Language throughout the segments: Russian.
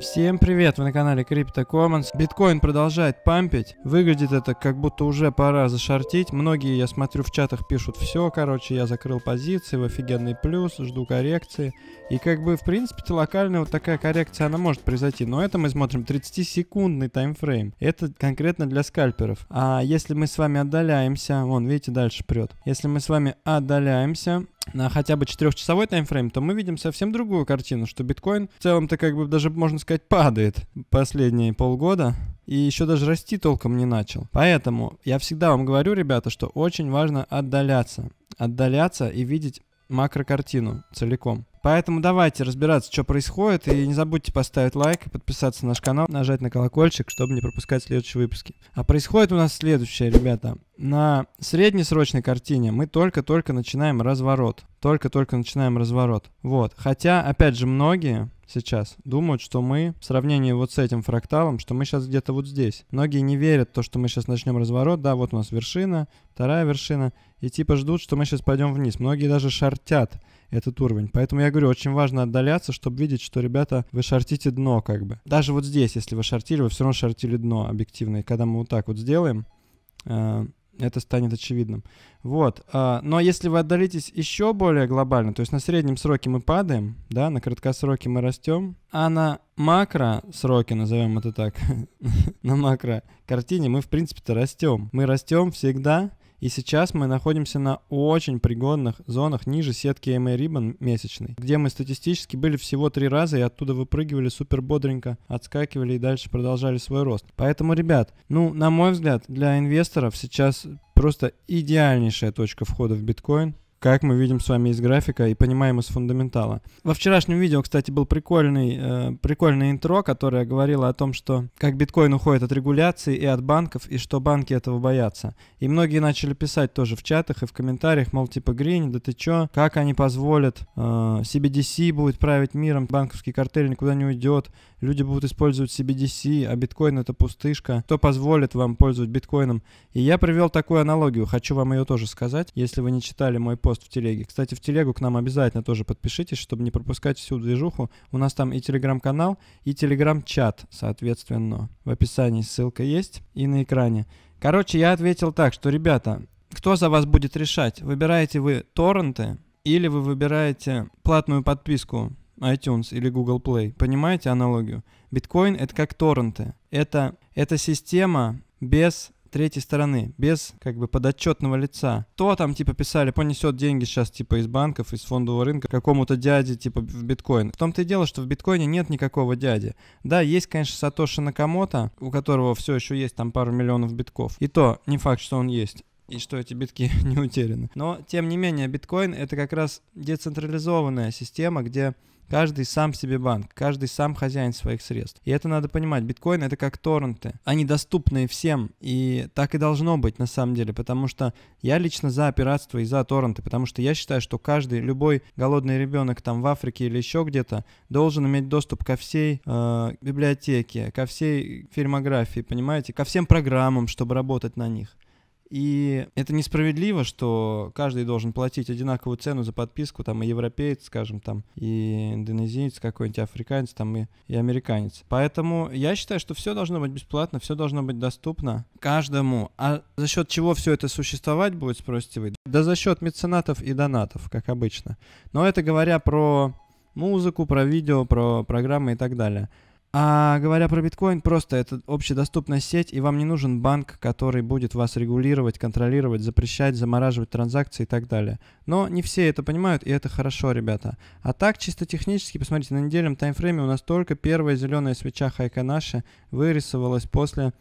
Всем привет, вы на канале Crypto Commons. Биткоин продолжает пампить. Выглядит это как будто уже пора зашортить. Многие, я смотрю, в чатах пишут все, короче, я закрыл позиции в офигенный плюс, жду коррекции. И как бы, в принципе локальная вот такая коррекция, она может произойти. Но это мы смотрим 30-секундный таймфрейм. Это конкретно для скальперов. А если мы с вами отдаляемся, вон, видите, дальше прет. Если мы с вами отдаляемся, на хотя бы четырехчасовой таймфрейм, то мы видим совсем другую картину, что биткоин в целом-то как бы даже, можно сказать, падает последние полгода и еще даже расти толком не начал. Поэтому я всегда вам говорю, ребята, что очень важно отдаляться. Отдаляться и видеть макрокартину целиком. Поэтому давайте разбираться, что происходит. И не забудьте поставить лайк и подписаться на наш канал, нажать на колокольчик, чтобы не пропускать следующие выпуски. А происходит у нас следующее, ребята. На среднесрочной картине мы только-только начинаем разворот. Только-только начинаем разворот. Вот. Хотя, опять же, многие сейчас думают, что мы, в сравнении вот с этим фракталом, что мы сейчас где-то вот здесь. Многие не верят в то, что мы сейчас начнем разворот, да, вот у нас вершина, вторая вершина, и типа ждут, что мы сейчас пойдем вниз. Многие даже шортят этот уровень. Поэтому я говорю, очень важно отдаляться, чтобы видеть, что, ребята, вы шортите дно как бы. Даже вот здесь, если вы шортили, вы все равно шортили дно объективно. И когда мы вот так вот сделаем, э, это станет очевидным. Вот. А, но если вы отдалитесь еще более глобально, то есть на среднем сроке мы падаем, да, на краткосроке мы растем, а на макро сроке, назовем это так, на макро картине мы, в принципе-то, растем. Мы растем всегда, и сейчас мы находимся на очень пригодных зонах ниже сетки MA Ribbon месячной, где мы статистически были всего три раза и оттуда выпрыгивали супер бодренько, отскакивали и дальше продолжали свой рост. Поэтому, ребят, ну, на мой взгляд, для инвесторов сейчас просто идеальнейшая точка входа в биткоин как мы видим с вами из графика и понимаем из фундаментала. Во вчерашнем видео, кстати, был прикольный, э, прикольное интро, которое говорило о том, что как биткоин уходит от регуляции и от банков, и что банки этого боятся. И многие начали писать тоже в чатах и в комментариях, мол, типа, Грин, да ты чё, как они позволят, э, CBDC будет править миром, банковский картель никуда не уйдет, люди будут использовать CBDC, а биткоин это пустышка, кто позволит вам пользоваться биткоином. И я привел такую аналогию, хочу вам ее тоже сказать, если вы не читали мой пост в телеге. Кстати, в телегу к нам обязательно тоже подпишитесь, чтобы не пропускать всю движуху. У нас там и телеграм-канал, и телеграм-чат, соответственно. В описании ссылка есть и на экране. Короче, я ответил так, что, ребята, кто за вас будет решать? Выбираете вы торренты или вы выбираете платную подписку iTunes или Google Play. Понимаете аналогию? Биткоин — это как торренты. Это, это система без третьей стороны, без как бы подотчетного лица. То там типа писали, понесет деньги сейчас типа из банков, из фондового рынка какому-то дяде типа в биткоин. В том-то и дело, что в биткоине нет никакого дяди. Да, есть, конечно, Сатоши Накамото, у которого все еще есть там пару миллионов битков. И то не факт, что он есть и что эти битки не утеряны. Но, тем не менее, биткоин — это как раз децентрализованная система, где Каждый сам себе банк, каждый сам хозяин своих средств. И это надо понимать. Биткоин это как торренты. Они доступны всем, и так и должно быть на самом деле, потому что я лично за пиратство и за торренты, потому что я считаю, что каждый, любой голодный ребенок там в Африке или еще где-то должен иметь доступ ко всей э, библиотеке, ко всей фильмографии, понимаете, ко всем программам, чтобы работать на них. И это несправедливо, что каждый должен платить одинаковую цену за подписку, там и европеец, скажем, там и индонезиец какой-нибудь, африканец, там и, и американец. Поэтому я считаю, что все должно быть бесплатно, все должно быть доступно каждому. А за счет чего все это существовать будет, спросите вы? Да за счет меценатов и донатов, как обычно. Но это говоря про музыку, про видео, про программы и так далее. А говоря про биткоин, просто это общедоступная сеть, и вам не нужен банк, который будет вас регулировать, контролировать, запрещать, замораживать транзакции и так далее. Но не все это понимают, и это хорошо, ребята. А так, чисто технически, посмотрите, на недельном таймфрейме у нас только первая зеленая свеча Хайканаши вырисовалась после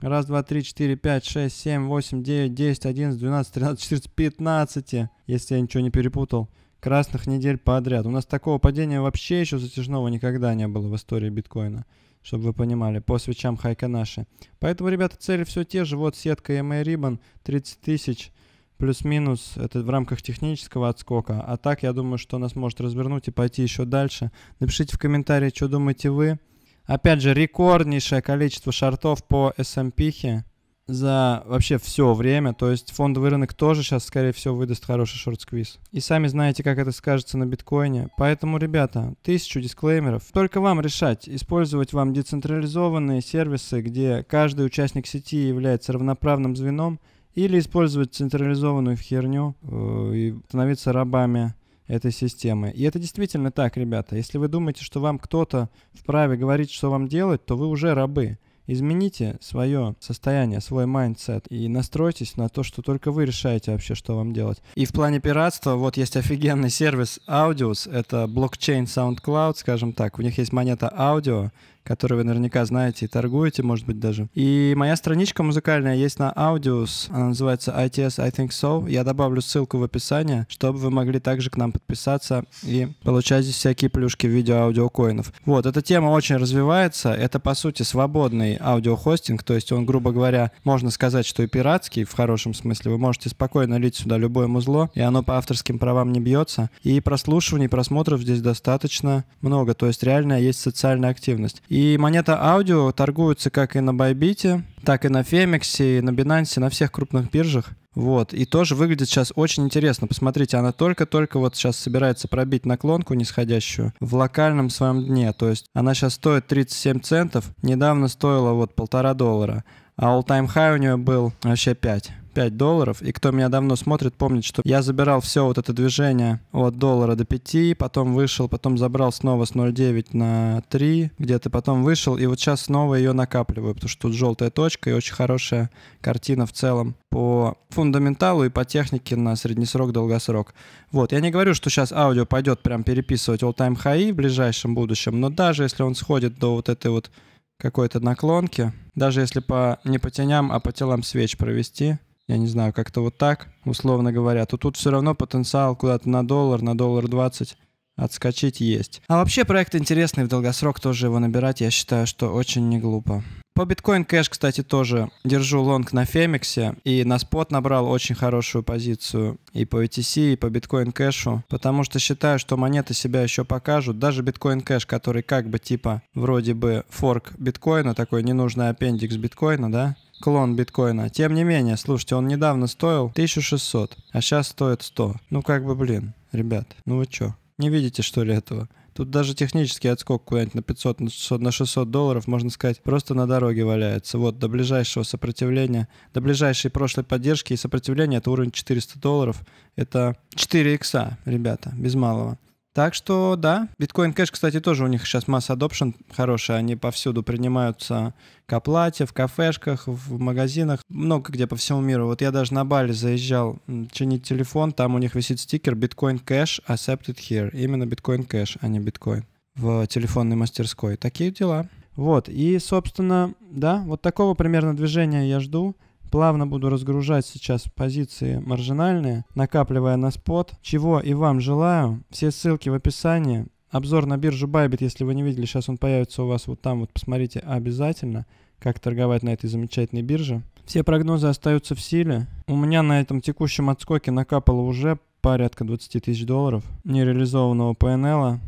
Раз, два, три, четыре, пять, шесть, семь, восемь, девять, десять, одиннадцать, двенадцать, тринадцать, четырнадцать, пятнадцати, если я ничего не перепутал красных недель подряд. У нас такого падения вообще еще затяжного никогда не было в истории биткоина, чтобы вы понимали, по свечам хайка наши. Поэтому, ребята, цели все те же. Вот сетка EMA Ribbon 30 тысяч плюс-минус, это в рамках технического отскока. А так, я думаю, что нас может развернуть и пойти еще дальше. Напишите в комментарии, что думаете вы. Опять же, рекорднейшее количество шортов по SMP. Эм -хе за вообще все время. То есть фондовый рынок тоже сейчас, скорее всего, выдаст хороший шорт-сквиз. И сами знаете, как это скажется на биткоине. Поэтому, ребята, тысячу дисклеймеров. Только вам решать, использовать вам децентрализованные сервисы, где каждый участник сети является равноправным звеном, или использовать централизованную херню э, и становиться рабами этой системы. И это действительно так, ребята. Если вы думаете, что вам кто-то вправе говорить, что вам делать, то вы уже рабы. Измените свое состояние, свой майндсет и настройтесь на то, что только вы решаете вообще, что вам делать. И в плане пиратства вот есть офигенный сервис Audios, это блокчейн SoundCloud, скажем так. У них есть монета Audio который вы наверняка знаете и торгуете, может быть, даже. И моя страничка музыкальная есть на Audius, она называется ITS I Think So. Я добавлю ссылку в описание, чтобы вы могли также к нам подписаться и получать здесь всякие плюшки в виде аудиокоинов. Вот, эта тема очень развивается, это, по сути, свободный аудиохостинг, то есть он, грубо говоря, можно сказать, что и пиратский, в хорошем смысле. Вы можете спокойно лить сюда любое музло, и оно по авторским правам не бьется. И прослушиваний, просмотров здесь достаточно много, то есть реально есть социальная активность. И монета аудио торгуется как и на Bybit, так и на Femex, и на Binance, на всех крупных биржах. Вот, и тоже выглядит сейчас очень интересно. Посмотрите, она только-только вот сейчас собирается пробить наклонку нисходящую в локальном своем дне. То есть она сейчас стоит 37 центов, недавно стоила вот полтора доллара, а all-time high у нее был вообще 5. 5 долларов. И кто меня давно смотрит, помнит, что я забирал все вот это движение от доллара до 5, потом вышел, потом забрал снова с 0,9 на 3, где-то потом вышел, и вот сейчас снова ее накапливаю, потому что тут желтая точка и очень хорошая картина в целом по фундаменталу и по технике на среднесрок, долгосрок. Вот, я не говорю, что сейчас аудио пойдет прям переписывать all-time high в ближайшем будущем, но даже если он сходит до вот этой вот какой-то наклонки, даже если по, не по теням, а по телам свеч провести, я не знаю, как-то вот так, условно говоря, то тут все равно потенциал куда-то на доллар, на доллар 20 отскочить есть. А вообще проект интересный, в долгосрок тоже его набирать, я считаю, что очень не глупо. По биткоин кэш, кстати, тоже держу лонг на Фемиксе, и на спот набрал очень хорошую позицию и по ETC, и по биткоин кэшу, потому что считаю, что монеты себя еще покажут. Даже биткоин кэш, который как бы типа вроде бы форк биткоина, такой ненужный аппендикс биткоина, да, клон биткоина. Тем не менее, слушайте, он недавно стоил 1600, а сейчас стоит 100. Ну как бы, блин, ребят, ну вы чё, не видите что ли этого? Тут даже технический отскок куда-нибудь на 500, на 600, на 600 долларов, можно сказать, просто на дороге валяется. Вот до ближайшего сопротивления, до ближайшей прошлой поддержки и сопротивления это уровень 400 долларов. Это 4 икса, ребята, без малого. Так что да, биткоин кэш, кстати, тоже у них сейчас масса adoption хорошая, они повсюду принимаются к оплате, в кафешках, в магазинах, много где по всему миру. Вот я даже на Бали заезжал чинить телефон, там у них висит стикер биткоин кэш accepted here, именно биткоин кэш, а не биткоин в телефонной мастерской. Такие дела. Вот, и, собственно, да, вот такого примерно движения я жду плавно буду разгружать сейчас позиции маржинальные, накапливая на спот, чего и вам желаю. Все ссылки в описании. Обзор на биржу Bybit, если вы не видели, сейчас он появится у вас вот там, вот посмотрите обязательно, как торговать на этой замечательной бирже. Все прогнозы остаются в силе. У меня на этом текущем отскоке накапало уже порядка 20 тысяч долларов нереализованного ПНЛа.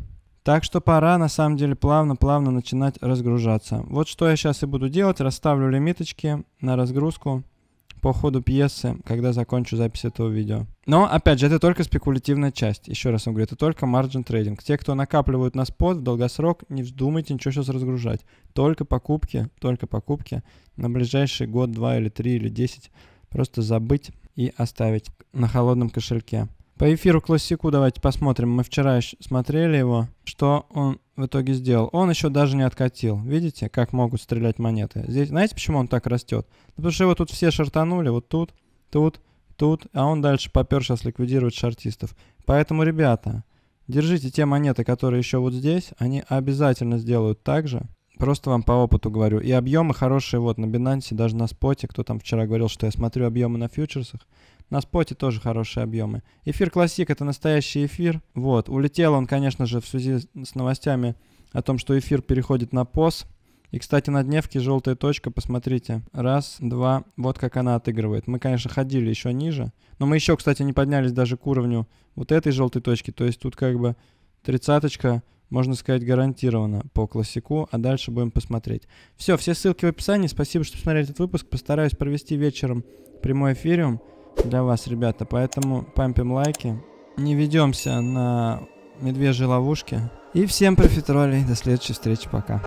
Так что пора на самом деле плавно-плавно начинать разгружаться. Вот что я сейчас и буду делать. Расставлю лимиточки на разгрузку по ходу пьесы, когда закончу запись этого видео. Но, опять же, это только спекулятивная часть. Еще раз вам говорю, это только margin трейдинг. Те, кто накапливают на спот в долгосрок, не вздумайте ничего сейчас разгружать. Только покупки, только покупки на ближайший год, два или три или десять. Просто забыть и оставить на холодном кошельке. По эфиру классику давайте посмотрим. Мы вчера еще смотрели его, что он в итоге сделал? Он еще даже не откатил. Видите, как могут стрелять монеты? Здесь, знаете, почему он так растет? Ну, потому что его тут все шартанули, вот тут, тут, тут, а он дальше попер сейчас ликвидировать шартистов. Поэтому, ребята, держите те монеты, которые еще вот здесь, они обязательно сделают так же. Просто вам по опыту говорю. И объемы хорошие вот на Binance, даже на споте, кто там вчера говорил, что я смотрю объемы на фьючерсах. На споте тоже хорошие объемы. Эфир Классик — это настоящий эфир. Вот. Улетел он, конечно же, в связи с новостями о том, что эфир переходит на пос. И, кстати, на дневке желтая точка, посмотрите. Раз, два, вот как она отыгрывает. Мы, конечно, ходили еще ниже. Но мы еще, кстати, не поднялись даже к уровню вот этой желтой точки. То есть тут как бы тридцаточка, можно сказать, гарантированно по классику, а дальше будем посмотреть. Все, все ссылки в описании. Спасибо, что смотрели этот выпуск. Постараюсь провести вечером прямой эфириум для вас, ребята. Поэтому пампим лайки. Не ведемся на медвежьи ловушки. И всем профитролей. До следующей встречи. Пока.